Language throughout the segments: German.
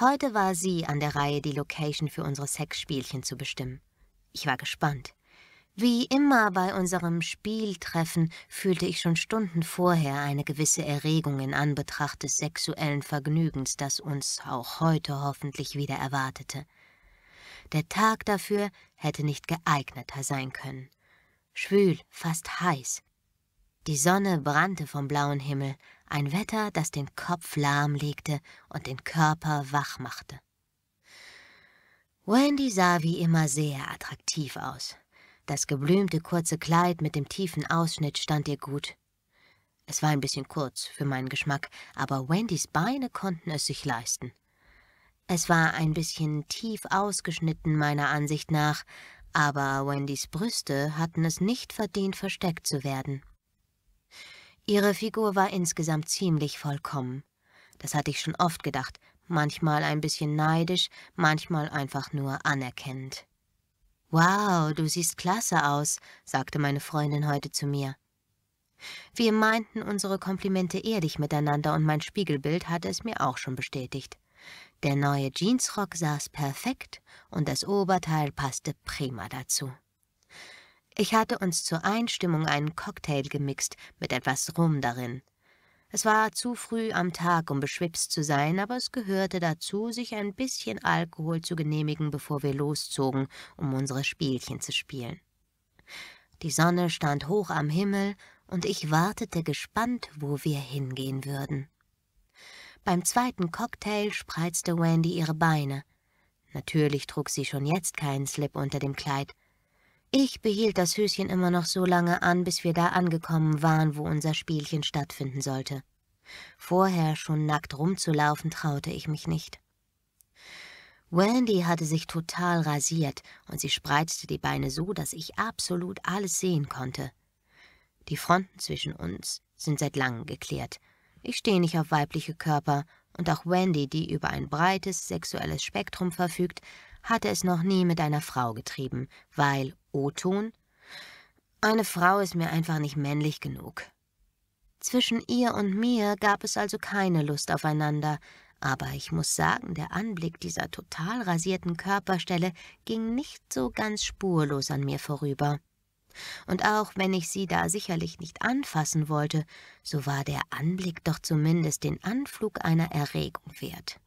Heute war sie an der Reihe, die Location für unsere Sexspielchen zu bestimmen. Ich war gespannt. Wie immer bei unserem Spieltreffen fühlte ich schon Stunden vorher eine gewisse Erregung in Anbetracht des sexuellen Vergnügens, das uns auch heute hoffentlich wieder erwartete. Der Tag dafür hätte nicht geeigneter sein können. Schwül, fast heiß. Die Sonne brannte vom blauen Himmel, ein Wetter, das den Kopf lahmlegte und den Körper wach machte. Wendy sah wie immer sehr attraktiv aus. Das geblümte kurze Kleid mit dem tiefen Ausschnitt stand ihr gut. Es war ein bisschen kurz für meinen Geschmack, aber Wendys Beine konnten es sich leisten. Es war ein bisschen tief ausgeschnitten meiner Ansicht nach, aber Wendys Brüste hatten es nicht verdient, versteckt zu werden. Ihre Figur war insgesamt ziemlich vollkommen. Das hatte ich schon oft gedacht, manchmal ein bisschen neidisch, manchmal einfach nur anerkennend. »Wow, du siehst klasse aus«, sagte meine Freundin heute zu mir. Wir meinten unsere Komplimente ehrlich miteinander und mein Spiegelbild hatte es mir auch schon bestätigt. Der neue Jeansrock saß perfekt und das Oberteil passte prima dazu. Ich hatte uns zur Einstimmung einen Cocktail gemixt mit etwas Rum darin. Es war zu früh am Tag, um beschwipst zu sein, aber es gehörte dazu, sich ein bisschen Alkohol zu genehmigen, bevor wir loszogen, um unsere Spielchen zu spielen. Die Sonne stand hoch am Himmel, und ich wartete gespannt, wo wir hingehen würden. Beim zweiten Cocktail spreizte Wendy ihre Beine. Natürlich trug sie schon jetzt keinen Slip unter dem Kleid, ich behielt das Höschen immer noch so lange an, bis wir da angekommen waren, wo unser Spielchen stattfinden sollte. Vorher schon nackt rumzulaufen traute ich mich nicht. Wendy hatte sich total rasiert und sie spreizte die Beine so, dass ich absolut alles sehen konnte. Die Fronten zwischen uns sind seit langem geklärt. Ich stehe nicht auf weibliche Körper und auch Wendy, die über ein breites sexuelles Spektrum verfügt, hatte es noch nie mit einer Frau getrieben, weil O-Ton. Eine Frau ist mir einfach nicht männlich genug. Zwischen ihr und mir gab es also keine Lust aufeinander, aber ich muss sagen, der Anblick dieser total rasierten Körperstelle ging nicht so ganz spurlos an mir vorüber. Und auch wenn ich sie da sicherlich nicht anfassen wollte, so war der Anblick doch zumindest den Anflug einer Erregung wert.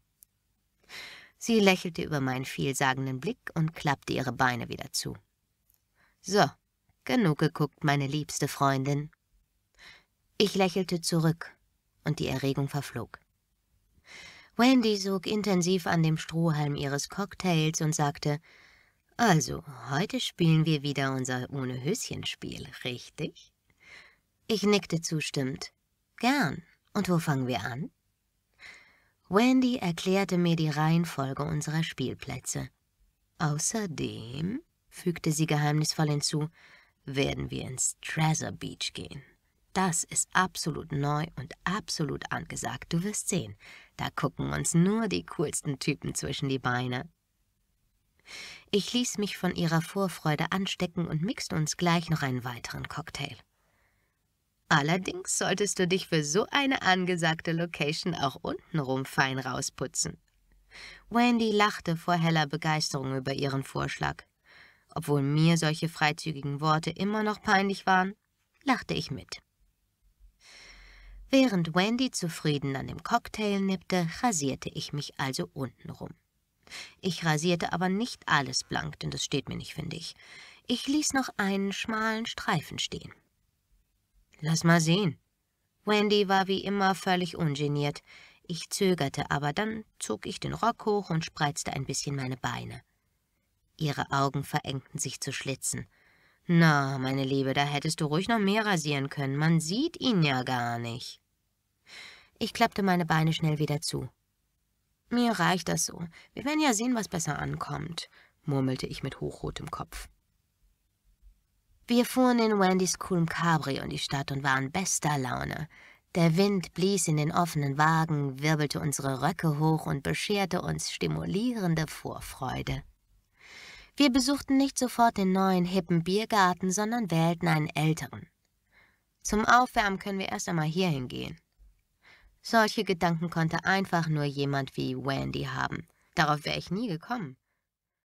Sie lächelte über meinen vielsagenden Blick und klappte ihre Beine wieder zu. So, genug geguckt, meine liebste Freundin. Ich lächelte zurück, und die Erregung verflog. Wendy sog intensiv an dem Strohhalm ihres Cocktails und sagte, »Also, heute spielen wir wieder unser Ohne-Höschen-Spiel, richtig?« Ich nickte zustimmend. »Gern. Und wo fangen wir an?« Wendy erklärte mir die Reihenfolge unserer Spielplätze. Außerdem fügte sie geheimnisvoll hinzu, werden wir ins Treasure Beach gehen. Das ist absolut neu und absolut angesagt, du wirst sehen. Da gucken uns nur die coolsten Typen zwischen die Beine. Ich ließ mich von ihrer Vorfreude anstecken und mixte uns gleich noch einen weiteren Cocktail. Allerdings solltest du dich für so eine angesagte Location auch untenrum fein rausputzen. Wendy lachte vor heller Begeisterung über ihren Vorschlag. Obwohl mir solche freizügigen Worte immer noch peinlich waren, lachte ich mit. Während Wendy zufrieden an dem Cocktail nippte, rasierte ich mich also untenrum. Ich rasierte aber nicht alles blank, denn das steht mir nicht, finde ich. Ich ließ noch einen schmalen Streifen stehen. Lass mal sehen. Wendy war wie immer völlig ungeniert. Ich zögerte, aber dann zog ich den Rock hoch und spreizte ein bisschen meine Beine. Ihre Augen verengten sich zu Schlitzen. Na, meine Liebe, da hättest du ruhig noch mehr rasieren können. Man sieht ihn ja gar nicht. Ich klappte meine Beine schnell wieder zu. Mir reicht das so. Wir werden ja sehen, was besser ankommt, murmelte ich mit hochrotem Kopf. Wir fuhren in Wendys coolem Cabrio in die Stadt und waren bester Laune. Der Wind blies in den offenen Wagen, wirbelte unsere Röcke hoch und bescherte uns stimulierende Vorfreude. Wir besuchten nicht sofort den neuen, hippen Biergarten, sondern wählten einen älteren. Zum Aufwärmen können wir erst einmal hierhin gehen. Solche Gedanken konnte einfach nur jemand wie Wendy haben. Darauf wäre ich nie gekommen.